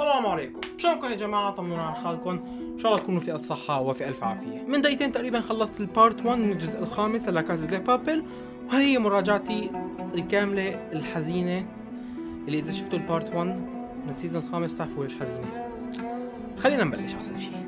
السلام عليكم شلونكم يا جماعه طمنونا عن حالكم ان شاء الله تكونوا في الصحه وفي الف عافيه من دقيقتين تقريبا خلصت البارت 1 من الجزء الخامس لا كازا دي بابل وهي مراجعتي الكامله الحزينه اللي اذا شفتوا البارت 1 من السيزون الخامس بتعرفوا ليش حزينه خلينا نبلش احسن شيء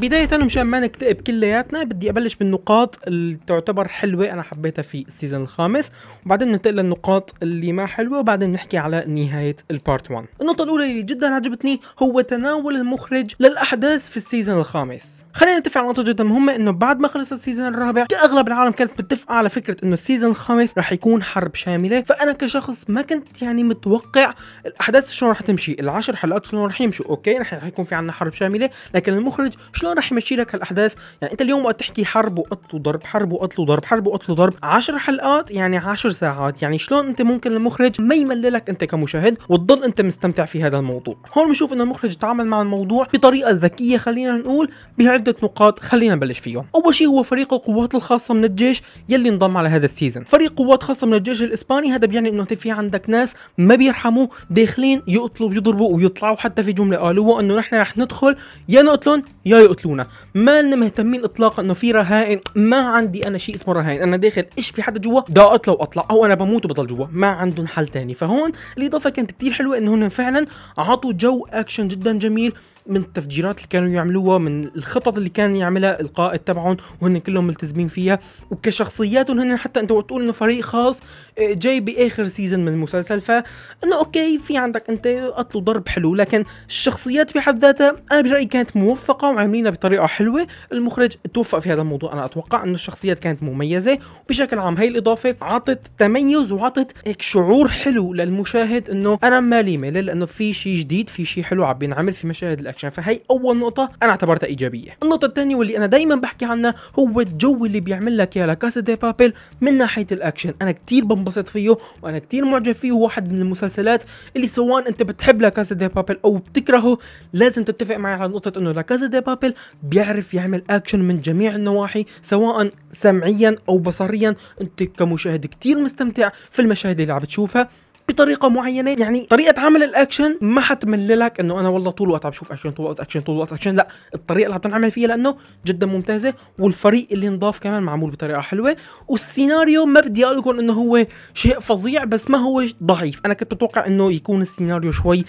بداية مشان ما نكتئب كلياتنا بدي ابلش بالنقاط اللي تعتبر حلوة انا حبيتها في السيزون الخامس وبعدين ننتقل للنقاط اللي ما حلوة وبعدين نحكي على نهاية البارت 1 النقطة الاولى اللي جدا عجبتني هو تناول المخرج للاحداث في السيزون الخامس خلينا نتفق على نقطة جدا مهمة انه بعد ما خلص السيزون الرابع اغلب العالم كانت متفقة على فكرة انه السيزون الخامس رح يكون حرب شاملة فانا كشخص ما كنت يعني متوقع الاحداث شلون رح تمشي العشر حلقات شلون رح يمشوا اوكي رح يكون في عنا حرب شاملة لكن المخرج شلون راح يمشي لك هالاحداث يعني انت اليوم وقت تحكي حرب وقتل وضرب حرب وقتل وضرب حرب وقتل وضرب 10 حلقات يعني 10 ساعات يعني شلون انت ممكن المخرج ما يمللك انت كمشاهد وتضل انت مستمتع في هذا الموضوع هون بنشوف انه المخرج تعامل مع الموضوع بطريقه ذكيه خلينا نقول بعده نقاط خلينا نبلش فيهم اول شيء هو فريق القوات الخاصه من الجيش يلي انضم على هذا السيزون فريق قوات خاصه من الجيش الاسباني هذا بيعني انه انت في عندك ناس ما بيرحموا داخلين يقتلوا ويضربوا ويطلعوا حتى في جمله قالوها انه نحن رح ندخل يا نقتلهم يا يقتلون يقتلونا ما لنا مهتمين اطلاقا انه في رهائن ما عندي انا شيء اسمه رهائن انا داخل ايش في حدا جوا بدي اطلع واطلع او انا بموت وبضل جوا ما عندهم حل تاني فهون الاضافه كانت كتير حلوه انهم فعلا عطوا جو اكشن جدا جميل من التفجيرات اللي كانوا يعملوها من الخطط اللي كان يعملها القائد تبعهم وهن كلهم ملتزمين فيها وكشخصياتهم هن حتى انت وقت تقول انه فريق خاص آه، جاي باخر سيزون من المسلسل فانه اوكي في عندك انت قتل وضرب حلو لكن الشخصيات بحد ذاتها انا برايي كانت موفقه وعاملين بينا بطريقه حلوه المخرج توفق في هذا الموضوع انا اتوقع انه الشخصيات كانت مميزه وبشكل عام هي الاضافه عطت تميز وعطت هيك شعور حلو للمشاهد انه انا مالي ملل لانه في شيء جديد في شيء حلو عم بينعمل في مشاهد الاكشن فهي اول نقطه انا اعتبرتها ايجابيه النقطه الثانيه واللي انا دائما بحكي عنها هو الجو اللي بيعمل لك اياه لكاسا دي بابل من ناحيه الاكشن انا كثير بنبسط فيه وانا كثير معجب فيه واحد من المسلسلات اللي سواء انت بتحب لاكاسا دي بابل او بتكرهه لازم تتفق معي على نقطه انه لاكاسا دي بابل بيعرف يعمل اكشن من جميع النواحي سواء سمعيا او بصريا انت كمشاهد كتير مستمتع في المشاهد اللي عم تشوفها بطريقه معينه يعني طريقه عمل الاكشن ما حتمللك انه انا والله طول الوقت عم بشوف اكشن طول الوقت اكشن طول الوقت اكشن لا الطريقه اللي عم تنعمل فيها لانه جدا ممتازه والفريق اللي انضاف كمان معمول بطريقه حلوه والسيناريو ما بدي اقول لكم انه هو شيء فظيع بس ما هو ضعيف انا كنت اتوقع انه يكون السيناريو شوي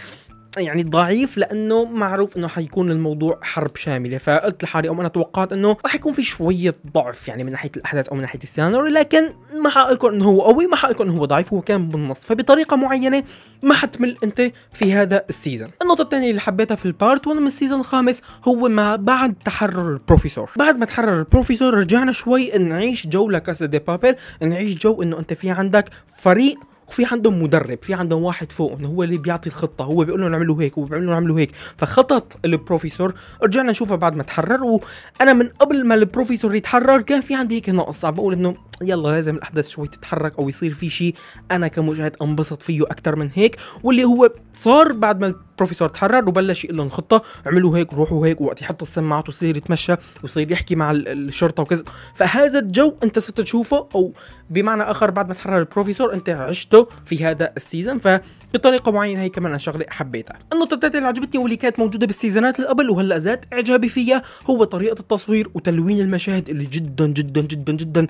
يعني ضعيف لانه معروف انه حيكون الموضوع حرب شامله فقلت لحالي او انا توقعت انه راح يكون في شويه ضعف يعني من ناحيه الاحداث او من ناحيه السيناريو لكن ما حقلكم انه هو قوي ما حقلكم انه هو ضعيف هو كان بالنص فبطريقه معينه ما حتمل انت في هذا السيزون النقطه الثانيه اللي حبيتها في البارت 1 من السيزون الخامس هو ما بعد تحرر البروفيسور بعد ما تحرر البروفيسور رجعنا شوي نعيش جو لكاسا دي بابل نعيش جو انه انت في عندك فريق وفي عندهم مدرب في عندهم واحد فوقهم هو اللي بيعطي الخطه هو بيقول لهم اعملوا هيك وبيعمل لهم اعملوا هيك فخطط البروفيسور رجعنا نشوفها بعد ما تحرر وانا من قبل ما البروفيسور يتحرر كان في عندي هيك نقص عم بقول انه يلا لازم الاحداث شوي تتحرك او يصير في شيء انا كمشاهد انبسط فيه اكثر من هيك واللي هو صار بعد ما البروفيسور تحرر وبلش يقول خطه اعملوا هيك روحوا هيك وقت يحط السماعات وصير يتمشى وصير يحكي مع الشرطه وكذا فهذا الجو انت صرت تشوفه او بمعنى اخر بعد ما تحرر البروفيسور انت عشته في هذا السيزون فبطريقه معينه هي كمان شغله حبيتها النقطه الثالثه اللي عجبتني واللي كانت موجوده بالسيزونات اللي قبل وهلا زاد اعجابي فيها هو طريقه التصوير وتلوين المشاهد اللي جدا جدا جدا جدا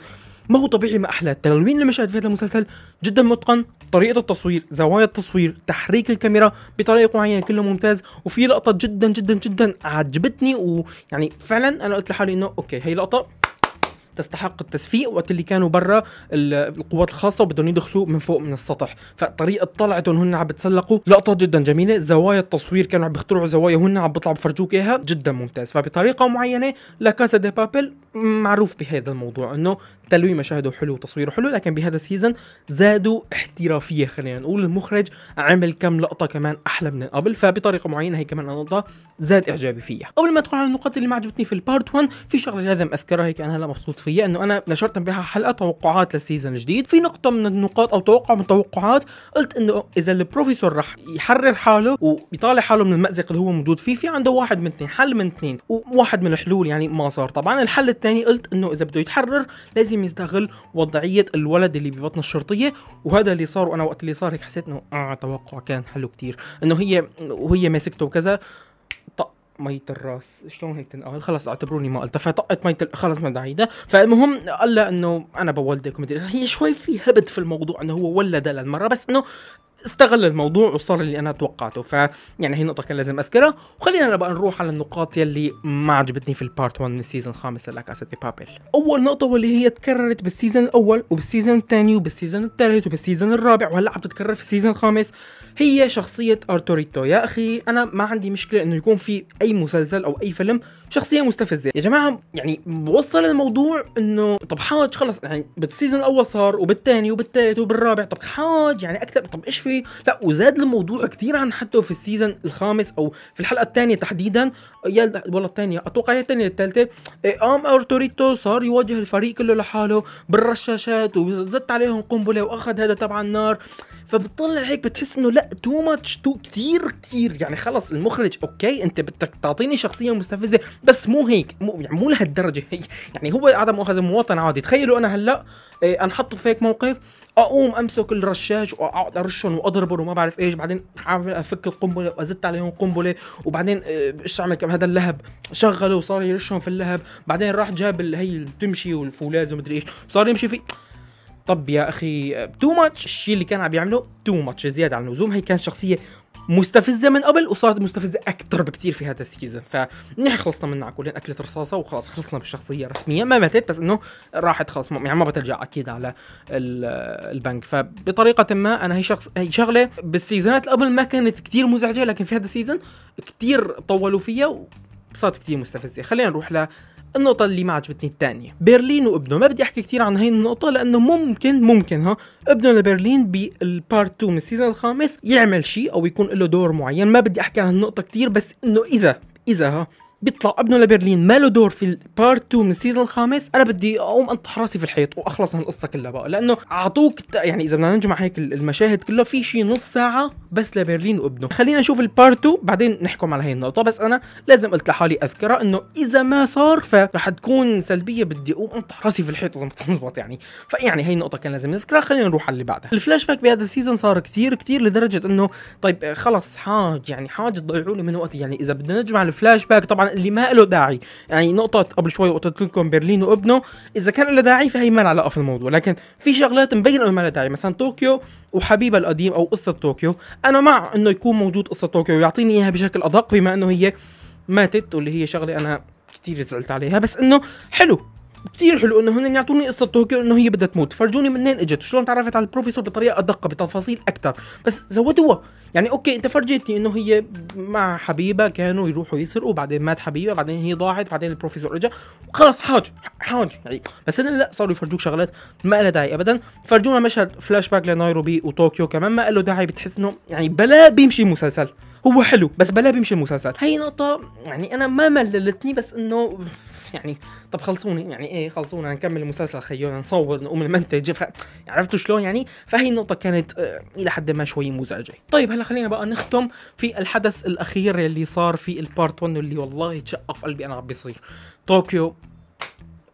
ما هو طبيعي ما احلى تلوين المشاهد في هذا المسلسل جدا متقن طريقه التصوير زوايا التصوير تحريك الكاميرا بطريقه معينه كله ممتاز وفي لقطه جدا جدا جدا عجبتني ويعني فعلا انا قلت لحالي انه اوكي هي لقطه تستحق التصفيق وقت اللي كانوا برا القوات الخاصه وبدهم يدخلوا من فوق من السطح فطريقه طلعتهم هن عم بتسلقوا لقطه جدا جميله زوايا التصوير كانوا عم بيخترعوا زوايا هن عم بيطلعوا بفرجوك اياها جدا ممتاز فبطريقه معينه لا كاسا دي بابل معروف بهذا الموضوع انه تلوي مشاهده حلو وتصويره حلو لكن بهذا السيزون زادوا احترافيه خلينا نقول المخرج عمل كم لقطه كمان احلى من قبل فبطريقه معينه هي كمان نقطه زاد اعجابي فيها قبل ما ادخل على النقاط اللي ما عجبتني في البارت 1 في شغله لازم اذكرها هيك انا هلا مبسوط فيها انه انا نشرت بها حلقه توقعات للسيزون الجديد في نقطه من النقاط او توقع من التوقعات قلت انه اذا البروفيسور راح يحرر حاله ويطالع حاله من المازق اللي هو موجود فيه في عنده واحد من اثنين حل من اثنين وواحد من الحلول يعني ما صار طبعا الحل الثاني قلت انه اذا بده يتحرر لازم لازم يستغل وضعيه الولد اللي ببطن الشرطيه وهذا اللي صار وانا وقت اللي صار هيك حسيت انه اه توقع كان حلو كتير انه هي وهي ماسكته وكذا طق مية الراس شلون هيك تنقال خلص اعتبروني ما قلتها فطقت مية ال... خلص ما بدي اعيدها فالمهم قال لها انه انا بولدك هي شوي في هبد في الموضوع انه هو ولد للمره بس انه استغل الموضوع وصار اللي انا توقعته ف يعني هي نقطه كان لازم اذكرها وخلينا بقى نروح على النقاط يلي ما عجبتني في البارت 1 من السيزون الخامس لاكاسا دي بابل اول نقطه واللي هي تكررت بالسيزون الاول وبالسيزون الثاني وبالسيزون الثالث وبالسيزون الرابع وهلا عم تتكرر في السيزون الخامس هي شخصيه ارتوريتو يا اخي انا ما عندي مشكله انه يكون في اي مسلسل او اي فيلم شخصيه مستفزه يا جماعه يعني وصل الموضوع انه طب حاج خلص يعني بالسيزون الاول صار وبالثاني وبالثالث وبالرابع طب حاج يعني اكثر طب ايش في لا وزاد الموضوع كثير عن حده في السيزون الخامس او في الحلقه الثانيه تحديدا يا والله الثانيه اتوقع هي الثانيه الثالثه إيه، قام ارتوريتو صار يواجه الفريق كله لحاله بالرشاشات وزت عليهم قنبله واخذ هذا تبع النار فبتطلع هيك بتحس انه لا تو ماتش تو كثير كثير يعني خلص المخرج اوكي انت بدك تعطيني شخصيه مستفزه بس مو هيك مو يعني مو لهالدرجه هي يعني هو عدم مؤاخذه مواطن عادي تخيلوا انا هلا إيه انحط في هيك موقف اقوم امسك الرشاش واقعد ارشهم واضربهم وما بعرف ايش بعدين احاول افك القنبله وازت عليهم قنبله وبعدين إيه، ايش عمل هذا اللهب شغله وصار يرشهم في اللهب بعدين راح جاب هي اللي بتمشي والفولاذ ومدري ايش صار يمشي فيه طب يا اخي تو ماتش الشيء اللي كان عم يعمله تو ماتش زياده عن اللزوم هي كانت شخصيه مستفزه من قبل وصارت مستفزه اكثر بكثير في هذا السيزون فنحن خلصنا منها عقولين اكلت رصاصه وخلاص خلصنا بالشخصيه رسميا ما ماتت بس انه راحت خلاص يعني ما بترجع اكيد على البنك فبطريقه ما انا هي شخص هي شغله بالسيزونات اللي قبل ما كانت كثير مزعجه لكن في هذا السيزون كثير طولوا فيها وصارت كثير مستفزه خلينا نروح ل النقطه اللي ما عجبتني الثانيه برلين وابنه ما بدي احكي كثير عن هاي النقطه لانه ممكن ممكن ها ابنه لبرلين بالبارت 2 من السيزون الخامس يعمل شيء او يكون له دور معين ما بدي احكي عن النقطة كثير بس انه اذا اذا ها بيطلع ابنه لبرلين ما له دور في البارت 2 من السيزون الخامس انا بدي اقوم انطح راسي في الحيط واخلص من القصه كلها بقى لانه اعطوك يعني اذا بدنا نجمع هيك المشاهد كلها في شيء نص ساعه بس لبرلين وابنه خلينا نشوف البارت 2 بعدين نحكم على هي النقطه بس انا لازم قلت لحالي اذكرها انه اذا ما صار فرح تكون سلبيه بدي اقوم انطح راسي في الحيط اذا ما يعني فيعني هي النقطه كان لازم نذكرها خلينا نروح على اللي بعدها الفلاش باك بهذا السيزون صار كثير كثير لدرجه انه طيب خلص حاج يعني حاج تضيعوا من وقتي يعني اذا بدنا نجمع الفلاش باك طبعا اللي ما له داعي يعني نقطه قبل شوي قلت لكم برلين وابنه اذا كان له داعي فهي ما علاقه في الموضوع لكن في شغلات مبين انه ما له داعي مثلا طوكيو وحبيبها القديم او قصه طوكيو انا مع انه يكون موجود قصه طوكيو ويعطيني اياها بشكل ادق بما انه هي ماتت واللي هي شغله انا كتير زعلت عليها بس انه حلو كثير حلو انه هن يعطوني قصه طوكيو انه هي بدها تموت فرجوني منين اجت وشلون تعرفت على البروفيسور بطريقه ادق بتفاصيل اكثر بس زودوها يعني اوكي انت فرجيتني انه هي مع حبيبها كانوا يروحوا يسرقوا بعدين مات حبيبها بعدين هي ضاعت بعدين البروفيسور اجى وخلص حاج حاج يعني بس هن لا صاروا يفرجوك شغلات ما لها داعي ابدا فرجونا مشهد فلاش باك لنايروبي وطوكيو كمان ما له داعي بتحس انه يعني بلا بيمشي مسلسل هو حلو بس بلا بيمشي المسلسل هي نقطة يعني أنا ما مللتني بس إنه يعني طب خلصوني يعني ايه خلصونا نكمل المسلسل خيونا نصور نقوم المنتج عرفتوا شلون يعني فهي النقطه كانت آه الى حد ما شوي مزعجه طيب هلا خلينا بقى نختم في الحدث الاخير اللي صار في البارت 1 اللي والله تشقف قلبي انا عم بيصير طوكيو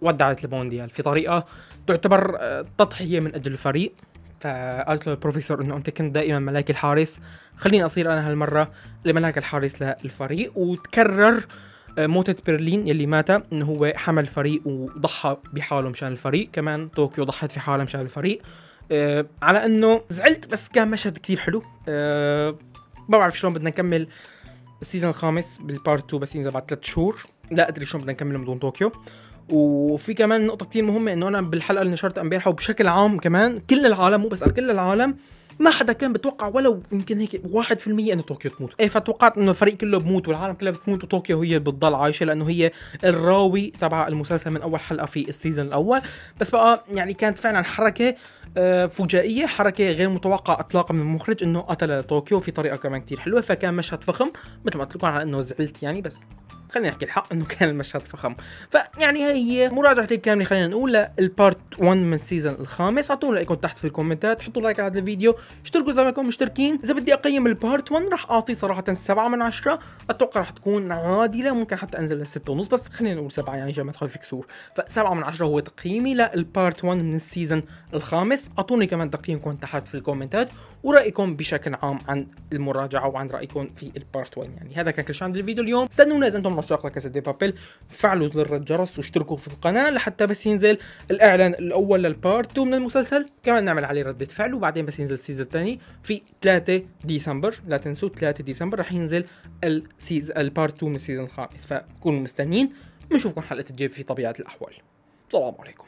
ودعت المونديال في طريقه تعتبر آه تضحيه من اجل الفريق فقالت له البروفيسور انه انت كنت دائما ملاك الحارس خليني اصير انا هالمره لملاك الحارس للفريق وتكرر آه، موتة برلين يلي مات انه هو حمل فريق وضحى بحاله مشان الفريق كمان طوكيو ضحت في حالها مشان الفريق أه على انه زعلت بس كان مشهد كتير حلو أه ما بعرف شلون بدنا نكمل السيزون الخامس بالبارت 2 بس ينزل بعد 3 شهور لا ادري شلون بدنا نكمله بدون طوكيو وفي كمان نقطة كتير مهمة انه انا بالحلقة اللي نشرتها امبارح وبشكل عام كمان كل العالم مو بس كل العالم ما حدا كان بتوقع ولو يمكن هيك 1% انه طوكيو تموت ايه فتوقعت انه الفريق كله بموت والعالم كلها بتموت وطوكيو هي بتضل عايشه لانه هي الراوي تبع المسلسل من اول حلقه في السيزون الاول بس بقى يعني كانت فعلا حركه آه، فجائيه حركه غير متوقعه اطلاقا من المخرج انه قتل طوكيو في طريقه كمان كتير حلوه فكان مشهد فخم مثل ما قلت لكم على انه زعلت يعني بس خلينا نحكي الحق انه كان المشهد فخم فيعني هي هي مراجعتي الكامله خلينا نقول للبارت 1 من السيزون الخامس اعطونا رايكم تحت في الكومنتات حطوا لايك على هذا الفيديو اشتركوا اذا ما كنتم مشتركين اذا بدي اقيم البارت 1 راح اعطيه صراحه 7 من 10 اتوقع راح تكون عادله ممكن حتى انزل ل 6 ونص بس خلينا نقول 7 يعني عشان ما تخاف كسور ف7 من 10 هو تقييمي للبارت 1 من السيزون الخامس اعطوني كمان تقييمكم تحت في الكومنتات ورايكم بشكل عام عن المراجعه وعن رايكم في البارت 1 يعني هذا كان كل شيء عند الفيديو اليوم استنونا اذا انتم عشاق لكاسا دي بابيل فعلوا زر الجرس واشتركوا في القناه لحتى بس ينزل الاعلان الاول للبارت 2 من المسلسل كمان نعمل عليه رده فعل وبعدين بس ينزل السيزون الثاني في 3 ديسمبر لا تنسوا 3 ديسمبر راح ينزل السيز البارت 2 من السيزون الخامس فكونوا مستنيين بنشوفكم حلقه الجيب في طبيعه الاحوال السلام عليكم